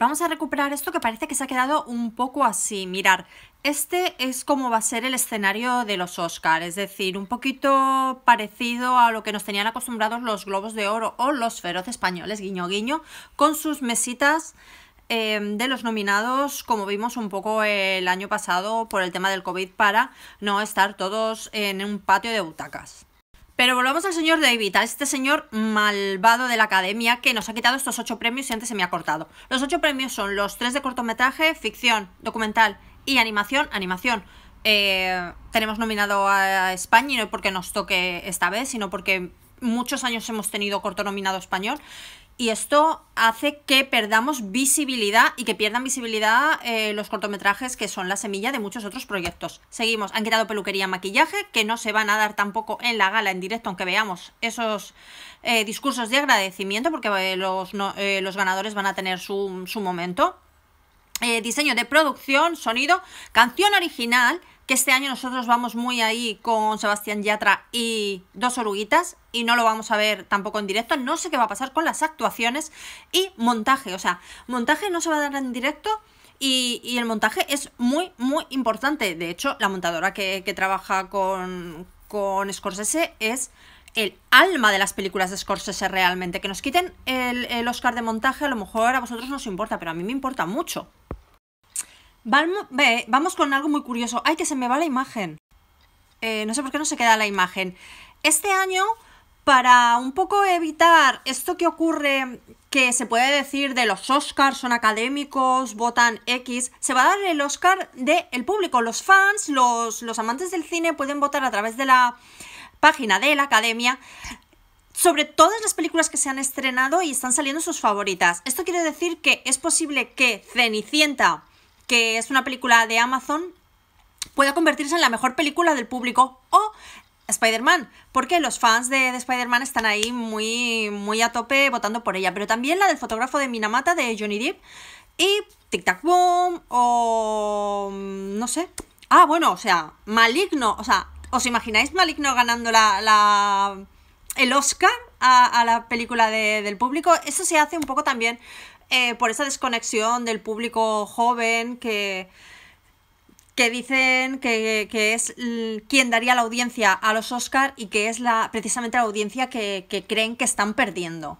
Vamos a recuperar esto que parece que se ha quedado un poco así. Mirar, este es como va a ser el escenario de los Oscars, es decir, un poquito parecido a lo que nos tenían acostumbrados los Globos de Oro o los feroz españoles, guiño guiño, con sus mesitas em, de los nominados, como vimos un poco el año pasado por el tema del COVID, para no estar todos en un patio de butacas. Pero volvamos al señor David, a este señor malvado de la academia que nos ha quitado estos ocho premios y antes se me ha cortado. Los ocho premios son los tres de cortometraje, ficción, documental y animación, animación. Eh, tenemos nominado a España y no porque nos toque esta vez, sino porque muchos años hemos tenido corto nominado español y esto hace que perdamos visibilidad y que pierdan visibilidad eh, los cortometrajes que son la semilla de muchos otros proyectos. Seguimos, han quitado peluquería, maquillaje, que no se van a dar tampoco en la gala en directo, aunque veamos esos eh, discursos de agradecimiento, porque eh, los, ganadores van a tener su, su momento. diseño de producción, sonido, canción original, que este año nosotros vamos muy ahí con Sebastián Yatra y dos oruguitas y no lo vamos a ver tampoco en directo. No sé qué va a pasar con las actuaciones y montaje. O sea, montaje no se va a dar en directo. Y, el montaje es muy, muy importante. De hecho, la montadora que, trabaja con, con Scorsese es el alma de las películas de Scorsese realmente. Que nos quiten el, el, Oscar de montaje, a lo mejor a vosotros no os importa, pero a mí me importa mucho. Vamos, con algo muy curioso. Ay, que se me va la imagen. Eh, no sé por qué no se queda la imagen. Este año, para un poco evitar esto que ocurre, que se puede decir de los Oscars, son académicos, votan X, se va a dar el Oscar del público. Los fans, los, los amantes del cine pueden votar a través de la página de la academia sobre todas las películas que se han estrenado y están saliendo sus favoritas. Esto quiere decir que es posible que Cenicienta que es una película de Amazon, pueda convertirse en la mejor película del público o Spider-Man, porque los fans de, Spider-Man están ahí muy, muy a tope votando por ella, pero también la del fotógrafo de Minamata de Johnny Depp y Tic Tac Boom o no sé. Ah, bueno, o sea, Maligno, o sea, ¿os imagináis Maligno ganando la, el Oscar a, la película del público? Eso se hace un poco también eh, por esa desconexión del público joven que, dicen que, es quien daría la audiencia a los Oscar y que es la, precisamente la audiencia que creen que están perdiendo.